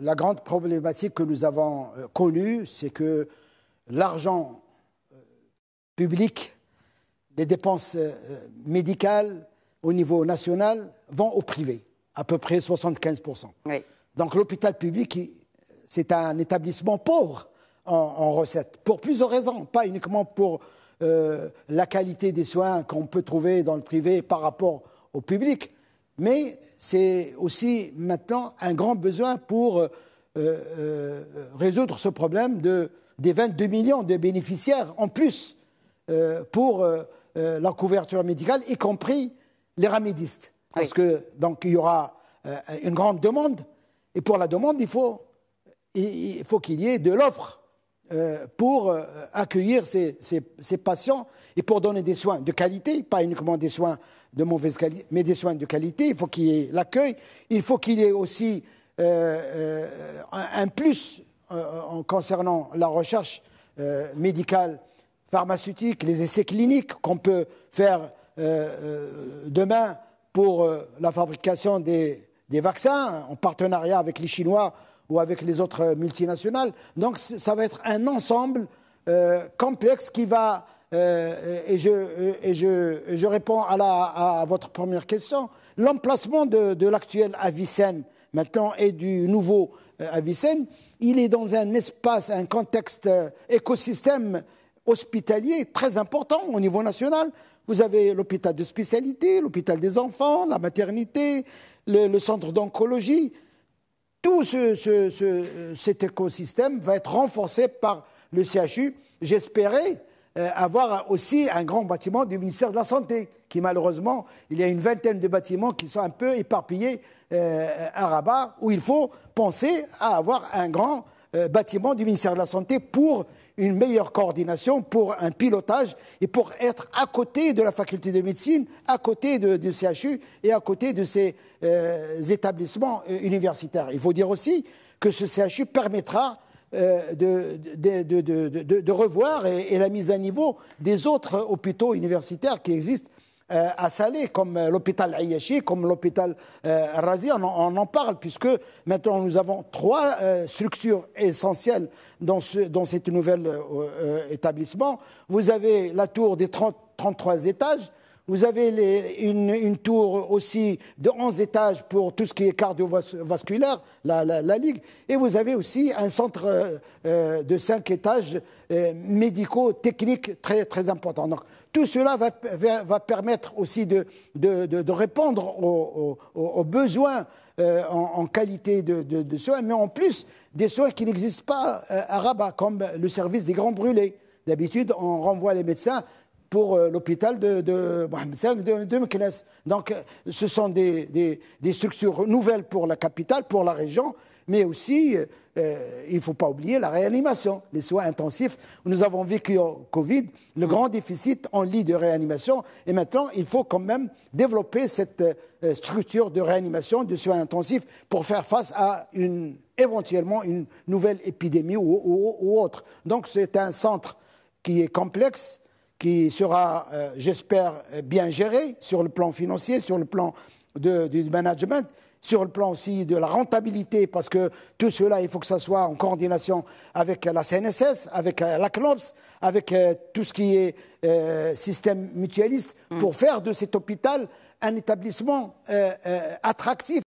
la grande problématique que nous avons euh, connue, c'est que l'argent euh, public, les dépenses euh, médicales au niveau national vont au privé, à peu près 75%. Donc l'hôpital public, c'est un établissement pauvre en, recettes, pour plusieurs raisons, pas uniquement pour la qualité des soins qu'on peut trouver dans le privé par rapport au public, mais c'est aussi maintenant un grand besoin pour euh, euh, euh, résoudre ce problème de, des 22 millions de bénéficiaires en plus pour la couverture médicale, y compris les ramédistes. Parce que donc il y aura une grande demande, et pour la demande, il faut qu'il y ait de l'offre. Euh, pour euh, accueillir ces, patients et pour donner des soins de qualité, pas uniquement des soins de mauvaise qualité, mais des soins de qualité. Il faut qu'il y ait l'accueil, il faut qu'il y ait aussi euh, un plus en concernant la recherche médicale, pharmaceutique, les essais cliniques qu'on peut faire demain pour la fabrication des vaccins en partenariat avec les Chinois ou avec les autres euh, multinationales. Donc ça va être un ensemble euh, complexe qui va, euh, et, je, euh, et je, je réponds à, la, à, votre première question, l'emplacement de, de l'actuel Avicenne maintenant et du nouveau Avicenne, il est dans un espace, un contexte écosystème hospitalier très important au niveau national. Vous avez l'hôpital de spécialité, l'hôpital des enfants, la maternité, le centre d'oncologie tout ce, cet écosystème va être renforcé par le CHU. J'espérais euh, avoir aussi un grand bâtiment du ministère de la Santé, qui malheureusement, il y a une vingtaine de bâtiments qui sont un peu éparpillés euh, à Rabat, où il faut penser à avoir un grand euh, bâtiment du ministère de la Santé pour une meilleure coordination pour un pilotage et pour être à côté de la faculté de médecine, à côté du CHU et à côté de ces euh, établissements euh, universitaires. Il faut dire aussi que ce CHU permettra euh, de, revoir et la mise à niveau des autres hôpitaux universitaires qui existent euh, à Salé, comme euh, l'hôpital Ayashi, comme l'hôpital euh, Razi. On, en parle puisque maintenant nous avons trois structures essentielles dans, ce, nouvel établissement. Vous avez la tour des trente 33 étages vous avez une, tour aussi de 11 étages pour tout ce qui est cardiovasculaire, la, la, Ligue. Et vous avez aussi un centre euh, euh, de 5 étages médico euh, médicaux, techniques très, important. Donc tout cela va, permettre aussi de, répondre aux, besoins en, qualité de, de, soins, mais en plus des soins qui n'existent pas à Rabat, comme le service des grands brûlés. D'habitude, on renvoie les médecins pour euh, l'hôpital de, de Mohamed V de, de Donc euh, ce sont des, des, structures nouvelles pour la capitale, pour la région, mais aussi, euh, il ne faut pas oublier la réanimation, les soins intensifs. Nous avons vécu au Covid le mm. grand déficit en lit de réanimation, et maintenant, il faut quand même développer cette structure de réanimation, de soins intensifs, pour faire face à une, éventuellement une nouvelle épidémie ou autre. Donc c'est un centre qui est complexe, qui sera, euh, j'espère, euh, bien géré sur le plan financier, sur le plan du management, sur le plan aussi de la rentabilité, parce que tout cela, il faut que ça soit en coordination avec la CNSS, avec euh, la CNOPS, avec tout ce qui est système mutualiste, mm. pour faire de cet hôpital un établissement attractif